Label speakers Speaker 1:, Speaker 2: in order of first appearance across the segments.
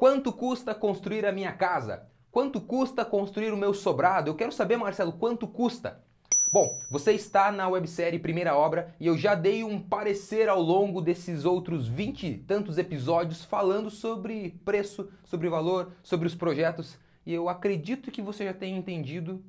Speaker 1: Quanto custa construir a minha casa? Quanto custa construir o meu sobrado? Eu quero saber, Marcelo, quanto custa? Bom, você está na websérie Primeira Obra e eu já dei um parecer ao longo desses outros 20 e tantos episódios falando sobre preço, sobre valor, sobre os projetos e eu acredito que você já tenha entendido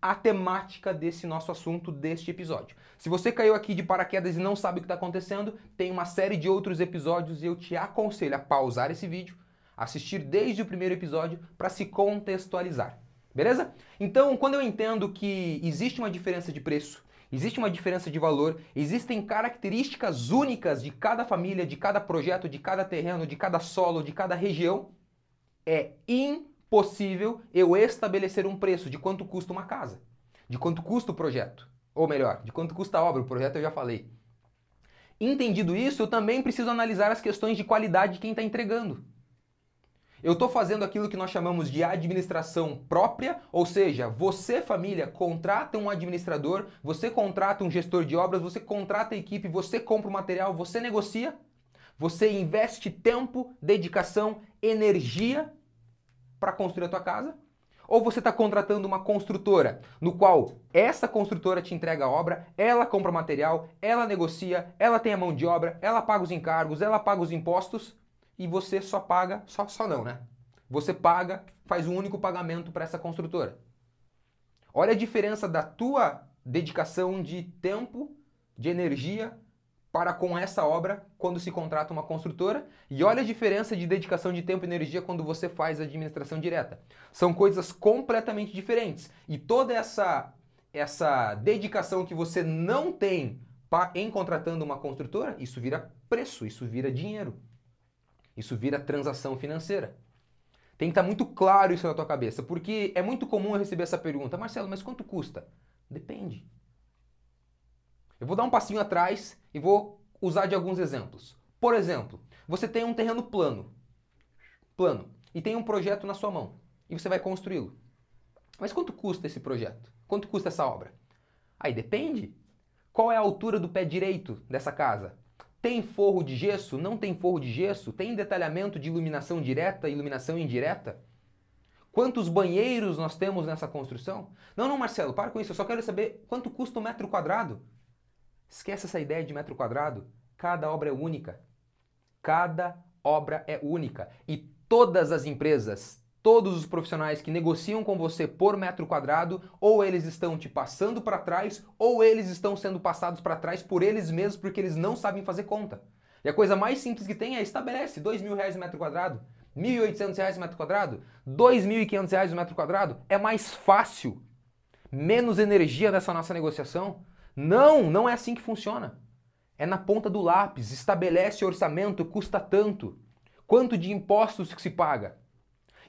Speaker 1: a temática desse nosso assunto, deste episódio. Se você caiu aqui de paraquedas e não sabe o que está acontecendo, tem uma série de outros episódios e eu te aconselho a pausar esse vídeo assistir desde o primeiro episódio para se contextualizar. Beleza? Então, quando eu entendo que existe uma diferença de preço, existe uma diferença de valor, existem características únicas de cada família, de cada projeto, de cada terreno, de cada solo, de cada região, é impossível eu estabelecer um preço de quanto custa uma casa, de quanto custa o projeto, ou melhor, de quanto custa a obra, o projeto eu já falei. Entendido isso, eu também preciso analisar as questões de qualidade de quem está entregando. Eu estou fazendo aquilo que nós chamamos de administração própria, ou seja, você, família, contrata um administrador, você contrata um gestor de obras, você contrata a equipe, você compra o material, você negocia, você investe tempo, dedicação, energia para construir a tua casa. Ou você está contratando uma construtora, no qual essa construtora te entrega a obra, ela compra material, ela negocia, ela tem a mão de obra, ela paga os encargos, ela paga os impostos e você só paga, só, só não, né? Você paga, faz um único pagamento para essa construtora. Olha a diferença da tua dedicação de tempo, de energia para com essa obra quando se contrata uma construtora e olha a diferença de dedicação de tempo e energia quando você faz a administração direta. São coisas completamente diferentes e toda essa essa dedicação que você não tem em contratando uma construtora, isso vira preço, isso vira dinheiro. Isso vira transação financeira. Tem que estar tá muito claro isso na tua cabeça, porque é muito comum eu receber essa pergunta, Marcelo, mas quanto custa? Depende. Eu vou dar um passinho atrás e vou usar de alguns exemplos. Por exemplo, você tem um terreno plano, plano, e tem um projeto na sua mão e você vai construí-lo. Mas quanto custa esse projeto? Quanto custa essa obra? Aí depende. Qual é a altura do pé direito dessa casa? Tem forro de gesso? Não tem forro de gesso? Tem detalhamento de iluminação direta e iluminação indireta? Quantos banheiros nós temos nessa construção? Não, não, Marcelo, para com isso. Eu só quero saber quanto custa um metro quadrado. Esquece essa ideia de metro quadrado. Cada obra é única. Cada obra é única. E todas as empresas todos os profissionais que negociam com você por metro quadrado, ou eles estão te passando para trás, ou eles estão sendo passados para trás por eles mesmos porque eles não sabem fazer conta. E a coisa mais simples que tem é estabelece dois mil reais o metro quadrado, mil e reais o metro quadrado, dois mil e reais o metro quadrado. É mais fácil, menos energia nessa nossa negociação. Não, não é assim que funciona. É na ponta do lápis. Estabelece orçamento, custa tanto. Quanto de impostos que se paga?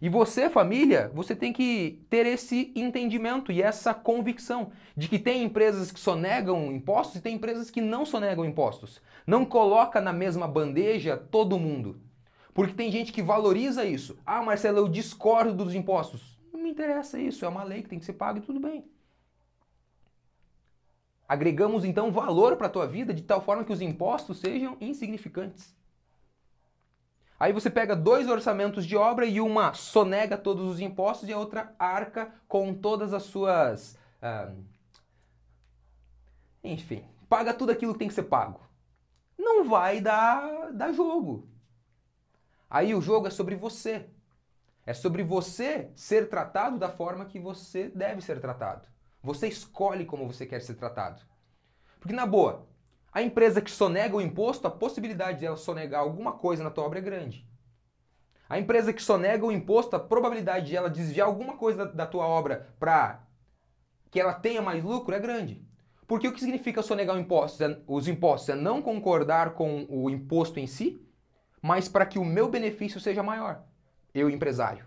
Speaker 1: E você, família, você tem que ter esse entendimento e essa convicção de que tem empresas que sonegam impostos e tem empresas que não sonegam impostos. Não coloca na mesma bandeja todo mundo. Porque tem gente que valoriza isso. Ah, Marcelo, eu discordo dos impostos. Não me interessa isso, é uma lei que tem que ser paga e tudo bem. Agregamos então valor para a tua vida de tal forma que os impostos sejam insignificantes. Aí você pega dois orçamentos de obra e uma sonega todos os impostos e a outra arca com todas as suas. Ah, enfim, paga tudo aquilo que tem que ser pago. Não vai dar, dar jogo. Aí o jogo é sobre você. É sobre você ser tratado da forma que você deve ser tratado. Você escolhe como você quer ser tratado. Porque, na boa, a empresa que sonega o imposto, a possibilidade dela sonegar alguma coisa na tua obra é grande. A empresa que sonega o imposto, a probabilidade de ela desviar alguma coisa da, tua obra para que ela tenha mais lucro é grande. Porque o que significa sonegar o imposto, é, os impostos é não concordar com o imposto em si, mas para que o meu benefício seja maior, eu empresário.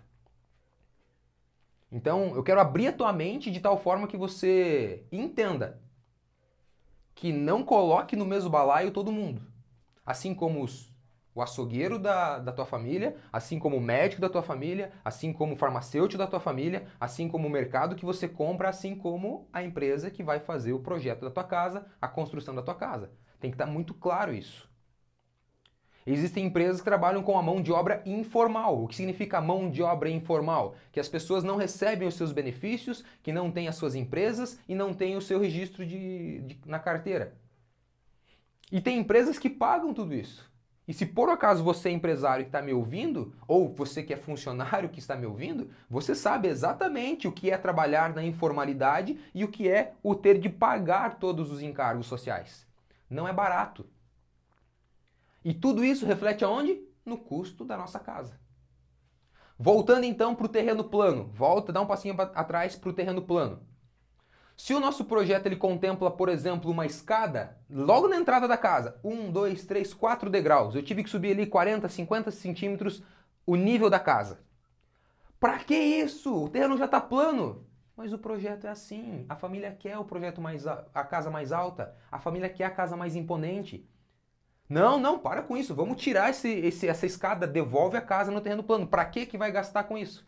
Speaker 1: Então, eu quero abrir a tua mente de tal forma que você entenda que não coloque no mesmo balaio todo mundo. Assim como os, o açougueiro da, da tua família, assim como o médico da tua família, assim como o farmacêutico da tua família, assim como o mercado que você compra, assim como a empresa que vai fazer o projeto da tua casa, a construção da tua casa. Tem que estar muito claro isso. Existem empresas que trabalham com a mão de obra informal. O que significa mão de obra informal? Que as pessoas não recebem os seus benefícios, que não têm as suas empresas e não têm o seu registro de, de, na carteira. E tem empresas que pagam tudo isso. E se por acaso você é empresário que está me ouvindo, ou você que é funcionário que está me ouvindo, você sabe exatamente o que é trabalhar na informalidade e o que é o ter de pagar todos os encargos sociais. Não é barato. E tudo isso reflete aonde? No custo da nossa casa. Voltando então para o terreno plano, volta, dá um passinho atrás para o terreno plano. Se o nosso projeto ele contempla, por exemplo, uma escada, logo na entrada da casa, um, dois, três, quatro degraus, eu tive que subir ali 40, 50 centímetros o nível da casa. Para que isso? O terreno já está plano. Mas o projeto é assim. A família quer o projeto mais a, a casa mais alta. A família quer a casa mais imponente. Não, não, para com isso. Vamos tirar esse, esse, essa escada, devolve a casa no terreno plano. Para que que vai gastar com isso?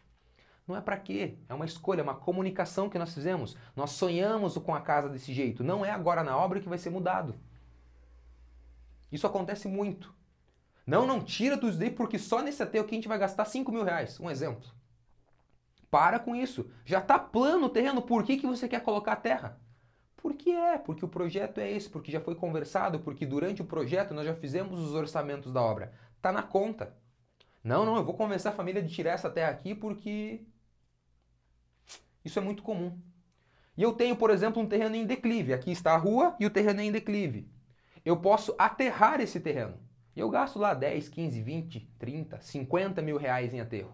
Speaker 1: Não é para quê, é uma escolha, é uma comunicação que nós fizemos. Nós sonhamos com a casa desse jeito. Não é agora na obra que vai ser mudado. Isso acontece muito. Não, não tira dos DI porque só nesse ateu aqui a gente vai gastar 5 mil reais. Um exemplo. Para com isso. Já está plano o terreno, por que, que você quer colocar a terra? porque é, porque o projeto é esse, porque já foi conversado, porque durante o projeto nós já fizemos os orçamentos da obra. Tá na conta. Não, não, eu vou convencer a família de tirar essa terra aqui porque isso é muito comum. E eu tenho, por exemplo, um terreno em declive. Aqui está a rua e o terreno é em declive. Eu posso aterrar esse terreno. E eu gasto lá 10, 15, 20, 30, 50 mil reais em aterro.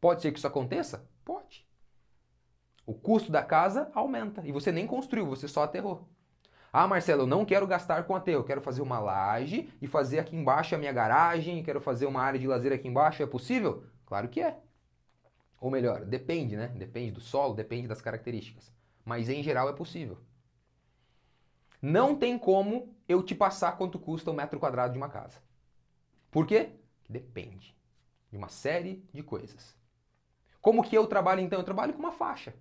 Speaker 1: Pode ser que isso aconteça? Pode. O custo da casa aumenta e você nem construiu, você só aterrou. Ah, Marcelo, eu não quero gastar com aterro, eu quero fazer uma laje e fazer aqui embaixo a minha garagem, quero fazer uma área de lazer aqui embaixo, é possível? Claro que é. Ou melhor, depende, né? Depende do solo, depende das características. Mas em geral é possível. Não tem como eu te passar quanto custa um metro quadrado de uma casa. Por quê? Depende de uma série de coisas. Como que eu trabalho então? Eu trabalho com uma faixa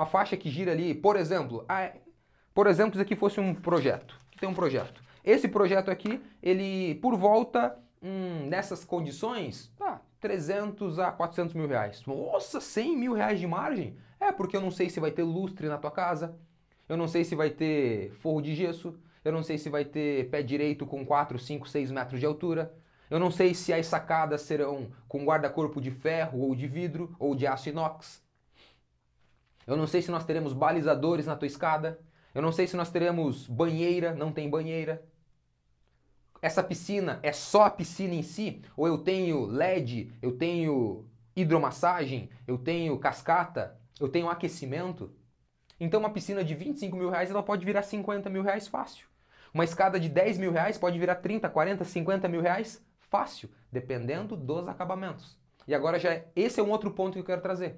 Speaker 1: uma faixa que gira ali, por exemplo, a, por exemplo, isso aqui fosse um projeto, tem um projeto. Esse projeto aqui, ele por volta, hum, nessas condições, tá, 300 a 400 mil reais. Nossa, 100 mil reais de margem? É, porque eu não sei se vai ter lustre na tua casa, eu não sei se vai ter forro de gesso, eu não sei se vai ter pé direito com 4, 5, 6 metros de altura, eu não sei se as sacadas serão com guarda-corpo de ferro ou de vidro ou de aço inox. Eu não sei se nós teremos balizadores na tua escada. Eu não sei se nós teremos banheira, não tem banheira. Essa piscina é só a piscina em si? Ou eu tenho LED, eu tenho hidromassagem, eu tenho cascata, eu tenho aquecimento? Então uma piscina de 25 mil reais ela pode virar 50 mil reais fácil. Uma escada de 10 mil reais pode virar 30, 40, 50 mil reais fácil, dependendo dos acabamentos. E agora já é, esse é um outro ponto que eu quero trazer.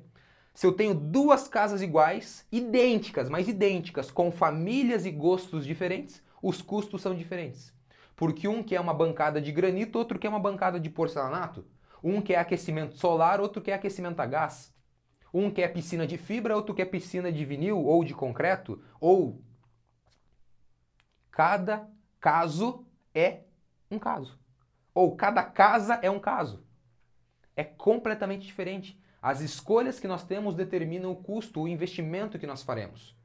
Speaker 1: Se eu tenho duas casas iguais, idênticas, mas idênticas, com famílias e gostos diferentes, os custos são diferentes. Porque um quer uma bancada de granito, outro quer uma bancada de porcelanato. Um quer aquecimento solar, outro quer aquecimento a gás. Um quer piscina de fibra, outro quer piscina de vinil ou de concreto, ou cada caso é um caso. Ou cada casa é um caso. É completamente diferente. As escolhas que nós temos determinam o custo, o investimento que nós faremos.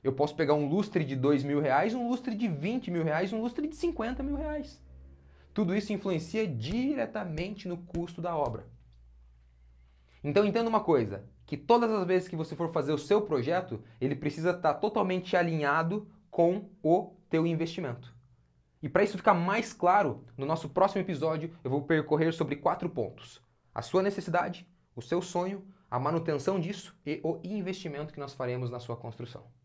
Speaker 1: Eu posso pegar um lustre de dois mil reais, um lustre de vinte mil reais, um lustre de cinquenta mil reais. Tudo isso influencia diretamente no custo da obra. Então entenda uma coisa, que todas as vezes que você for fazer o seu projeto, ele precisa estar tá totalmente alinhado com o teu investimento. E para isso ficar mais claro, no nosso próximo episódio eu vou percorrer sobre quatro pontos: a sua necessidade, o seu sonho, a manutenção disso e o investimento que nós faremos na sua construção.